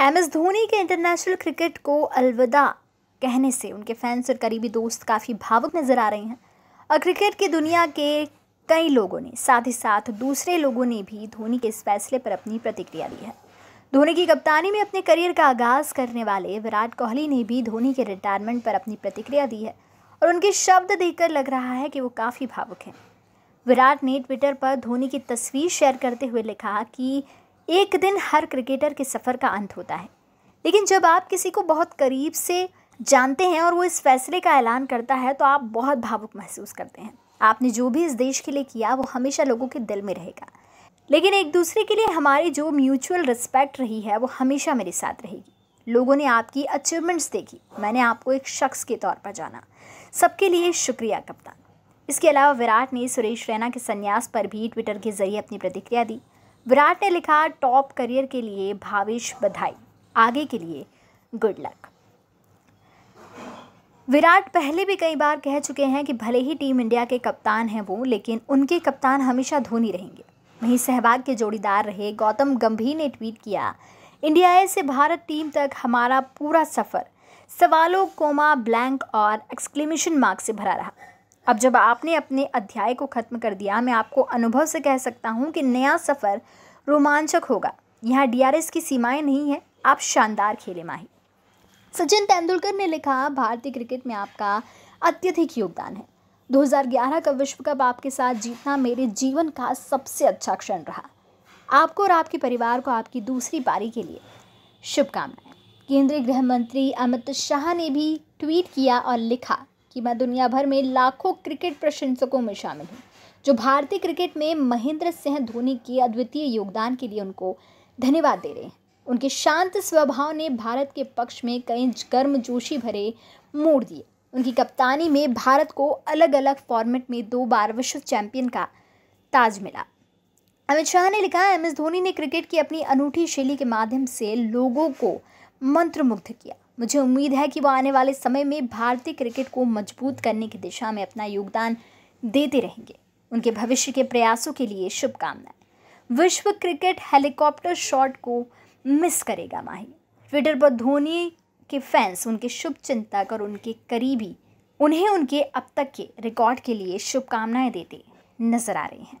M S Dhoni के international cricket को अलविदा कहने से उनके फैंस और करीबी दोस्त काफ़ी भावुक नज़र आ रहे हैं और क्रिकेट की दुनिया के कई लोगों ने साथ ही साथ दूसरे लोगों ने भी धोनी के इस फैसले पर अपनी प्रतिक्रिया दी है धोनी की कप्तानी में अपने करियर का आगाज़ करने वाले विराट कोहली ने भी धोनी के रिटायरमेंट पर अपनी प्रतिक्रिया दी है और उनके शब्द देखकर लग रहा है कि वो काफ़ी भावुक हैं विराट ने ट्विटर पर धोनी की तस्वीर शेयर करते हुए लिखा कि एक दिन हर क्रिकेटर के सफ़र का अंत होता है लेकिन जब आप किसी को बहुत करीब से जानते हैं और वो इस फैसले का ऐलान करता है तो आप बहुत भावुक महसूस करते हैं आपने जो भी इस देश के लिए किया वो हमेशा लोगों के दिल में रहेगा लेकिन एक दूसरे के लिए हमारी जो म्यूचुअल रिस्पेक्ट रही है वो हमेशा मेरे साथ रहेगी लोगों ने आपकी अचीवमेंट्स देखी मैंने आपको एक शख्स के तौर पर जाना सबके लिए शुक्रिया कप्तान इसके अलावा विराट ने सुरेश रैना के संन्यास पर भी ट्विटर के जरिए अपनी प्रतिक्रिया दी विराट ने लिखा टॉप करियर के लिए भावेश बधाई आगे के लिए गुड लक विराट पहले भी कई बार कह चुके हैं कि भले ही टीम इंडिया के कप्तान हैं वो लेकिन उनके कप्तान हमेशा धोनी रहेंगे वहीं सहवाग के जोड़ीदार रहे गौतम गंभीर ने ट्वीट किया इंडिया ए से भारत टीम तक हमारा पूरा सफ़र सवालों कोमा ब्लैंक और एक्सक्लेमेशन मार्क से भरा रहा अब जब आपने अपने अध्याय को ख़त्म कर दिया मैं आपको अनुभव से कह सकता हूँ कि नया सफ़र रोमांचक होगा यहाँ डीआरएस की सीमाएं नहीं है आप शानदार खेले माही सचिन तेंदुलकर ने लिखा भारतीय क्रिकेट में आपका अत्यधिक योगदान है 2011 का विश्व कप आपके साथ जीतना मेरे जीवन का सबसे अच्छा क्षण रहा आपको और आपके परिवार को आपकी दूसरी पारी के लिए शुभकामनाएं केंद्रीय गृह मंत्री अमित शाह ने भी ट्वीट किया और लिखा कि मैं दुनिया भर में लाखों क्रिकेट प्रशंसकों में शामिल हूँ जो भारतीय क्रिकेट में महेंद्र सिंह धोनी के अद्वितीय योगदान के लिए उनको धन्यवाद दे रहे हैं उनके शांत स्वभाव ने भारत के पक्ष में कई गर्मजोशी भरे मोड़ दिए उनकी कप्तानी में भारत को अलग अलग फॉर्मेट में दो बार विश्व चैंपियन का ताज मिला अमित शाह ने लिखा एम एस धोनी ने क्रिकेट की अपनी अनूठी शैली के माध्यम से लोगों को मंत्रमुग्ध किया मुझे उम्मीद है कि वो आने वाले समय में भारतीय क्रिकेट को मजबूत करने की दिशा में अपना योगदान देते रहेंगे उनके भविष्य के प्रयासों के लिए शुभकामनाएं विश्व क्रिकेट हेलीकॉप्टर शॉट को मिस करेगा माही ट्विटर पर धोनी के फैंस उनके शुभ चिंतक और उनके करीबी उन्हें उनके अब तक के रिकॉर्ड के लिए शुभकामनाएं देते नजर आ रहे हैं